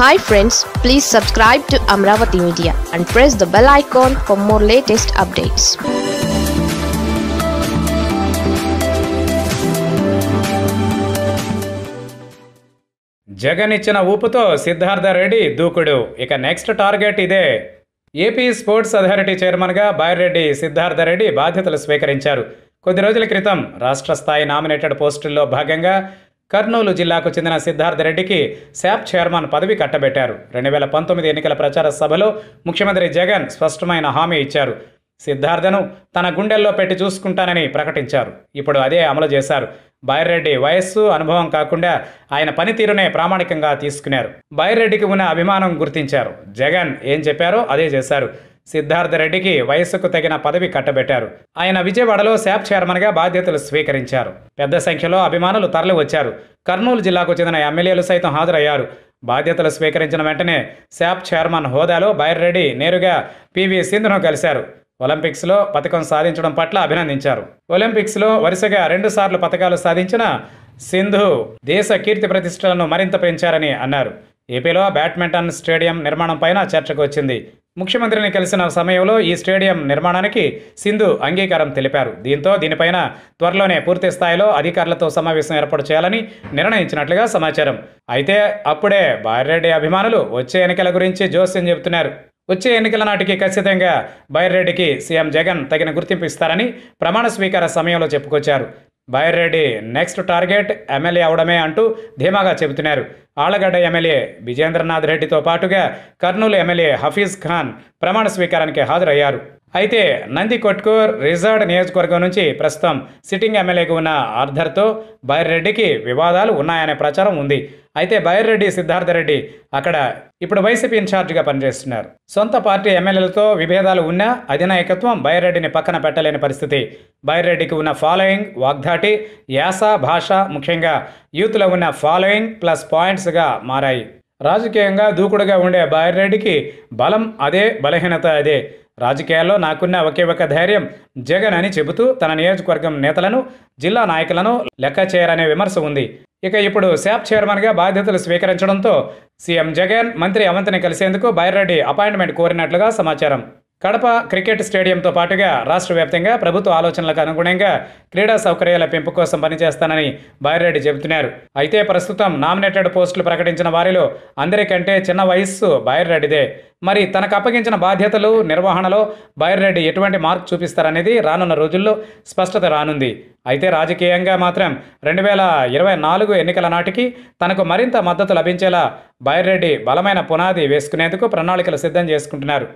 hi friends please subscribe to Amaravati media and press the bell icon for more latest updates Jagan ఇచ్చిన ఊపుతో సిద్ధార్థ రెడ్డి దూకుడు ఇక next target ఇదే AP sports authority చైర్మన్గా బాయిరెడ్డి సిద్ధార్థ రెడ్డి బాధ్యతలు స్వీకరించారు కొద్ది రోజుల క్రితం రాష్ట్ర స్థాయి నామినేటెడ్ పోస్టుల్లో భాగంగా కర్నూలు జిల్లాకు చెందిన సిద్ధార్థ రెడ్డికి శాప్ చైర్మన్ పదవి కట్టబెట్టారు రెండు వేల పంతొమ్మిది ఎన్నికల ప్రచార సభలో ముఖ్యమంత్రి జగన్ స్పష్టమైన హామీ ఇచ్చారు సిద్ధార్థను తన గుండెల్లో పెట్టి చూసుకుంటానని ప్రకటించారు ఇప్పుడు అదే అమలు చేశారు బైర్రెడ్డి వయస్సు అనుభవం కాకుండా ఆయన పనితీరునే ప్రామాణికంగా తీసుకున్నారు బైర్రెడ్డికి ఉన్న అభిమానం గుర్తించారు జగన్ ఏం చెప్పారో అదే చేశారు సిద్ధార్థ రెడ్డికి వయస్సుకు తగిన పదవి కట్టబెట్టారు ఆయన విజయవాడలో శాప్ చైర్మన్గా బాధ్యతలు స్వీకరించారు పెద్ద సంఖ్యలో అభిమానులు తరలి వచ్చారు కర్నూలు జిల్లాకు చెందిన ఎమ్మెల్యేలు సైతం హాజరయ్యారు బాధ్యతలు స్వీకరించిన వెంటనే శాప్ చైర్మన్ హోదాలో బైర్రెడ్డి నేరుగా పివి సింధును కలిశారు ఒలింపిక్స్లో పథకం సాధించడం పట్ల అభినందించారు ఒలింపిక్స్లో వరుసగా రెండు సార్లు పథకాలు సాధించిన సింధు దేశ కీర్తి ప్రతిష్టలను మరింత పెంచారని అన్నారు ఏపీలో బ్యాడ్మింటన్ స్టేడియం నిర్మాణం పైన చర్చకు వచ్చింది ముఖ్యమంత్రిని కలిసిన సమయంలో ఈ స్టేడియం నిర్మాణానికి సింధు అంగీకారం తెలిపారు దీంతో దీనిపైన త్వరలోనే పూర్తి స్థాయిలో అధికారులతో సమావేశం ఏర్పాటు చేయాలని నిర్ణయించినట్లుగా సమాచారం అయితే అప్పుడే బారెడ్డి అభిమానులు వచ్చే ఎన్నికల గురించి జోస్యం చెబుతున్నారు వచ్చే ఎన్నికల నాటికి ఖచ్చితంగా బైరెడ్డికి సీఎం జగన్ తగిన గుర్తింపు ఇస్తారని ప్రమాణ స్వీకార సమయంలో చెప్పుకొచ్చారు బైరెడ్డి నెక్స్ట్ టార్గెట్ ఎమ్మెల్యే అవడమే అంటూ ధీమాగా చెబుతున్నారు ఆళ్లగడ్డ ఎమ్మెల్యే విజేంద్రనాథ్ రెడ్డితో పాటుగా కర్నూలు ఎమ్మెల్యే హఫీజ్ ఖాన్ ప్రమాణ స్వీకారానికి హాజరయ్యారు అయితే నంది కొట్కూర్ రిజార్డ్ నియోజకవర్గం నుంచి ప్రస్తుతం సిట్టింగ్ ఎమ్మెల్యేగా ఉన్న ఆర్థర్తో బైర్రెడ్డికి వివాదాలు ఉన్నాయనే ప్రచారం ఉంది అయితే బైర్రెడ్డి సిద్ధార్థరెడ్డి అక్కడ ఇప్పుడు వైసీపీ ఇన్ఛార్జిగా పనిచేస్తున్నారు సొంత పార్టీ ఎమ్మెల్యేలతో విభేదాలు ఉన్నా అధినాయకత్వం బైర్రెడ్డిని పక్కన పెట్టలేని పరిస్థితి బైర్రెడ్డికి ఉన్న ఫాలోయింగ్ వాగ్ధాటి యాస భాష ముఖ్యంగా యూత్లో ఉన్న ఫాలోయింగ్ ప్లస్ పాయింట్స్గా మారాయి రాజకీయంగా దూకుడుగా ఉండే బైర్రెడ్డికి బలం అదే బలహీనత అదే రాజకీయాల్లో నాకున్న ఒకే ఒక ధైర్యం జగన్ అని చెబుతూ తన నియోజకవర్గం నేతలను జిల్లా నాయకులను లెక్క చేయరనే విమర్శ ఉంది ఇక ఇప్పుడు శాప్ చైర్మన్గా బాధ్యతలు స్వీకరించడంతో సీఎం జగన్ మంత్రి అవంతిని కలిసేందుకు బైర్రెడ్డి అపాయింట్మెంట్ కోరినట్లుగా సమాచారం కడప క్రికెట్ స్టేడియంతో పాటుగా రాష్ట్ర వ్యాప్తంగా ప్రభుత్వ ఆలోచనలకు అనుగుణంగా క్రీడా సౌకర్యాల పెంపు కోసం పనిచేస్తానని బైరెడ్డి చెబుతున్నారు అయితే ప్రస్తుతం నామినేటెడ్ పోస్టులు ప్రకటించిన వారిలో అందరికంటే చిన్న వయస్సు బైర్రెడ్డిదే మరి తనకు అప్పగించిన బాధ్యతలు నిర్వహణలో బైర్రెడ్డి ఎటువంటి మార్క్ చూపిస్తారనేది రానున్న రోజుల్లో స్పష్టత రానుంది అయితే రాజకీయంగా మాత్రం రెండు వేల ఇరవై నాలుగు ఎన్నికల నాటికి తనకు మరింత మద్దతు లభించేలా బైర్రెడ్డి బలమైన పునాది వేసుకునేందుకు ప్రణాళికలు సిద్ధం చేసుకుంటున్నారు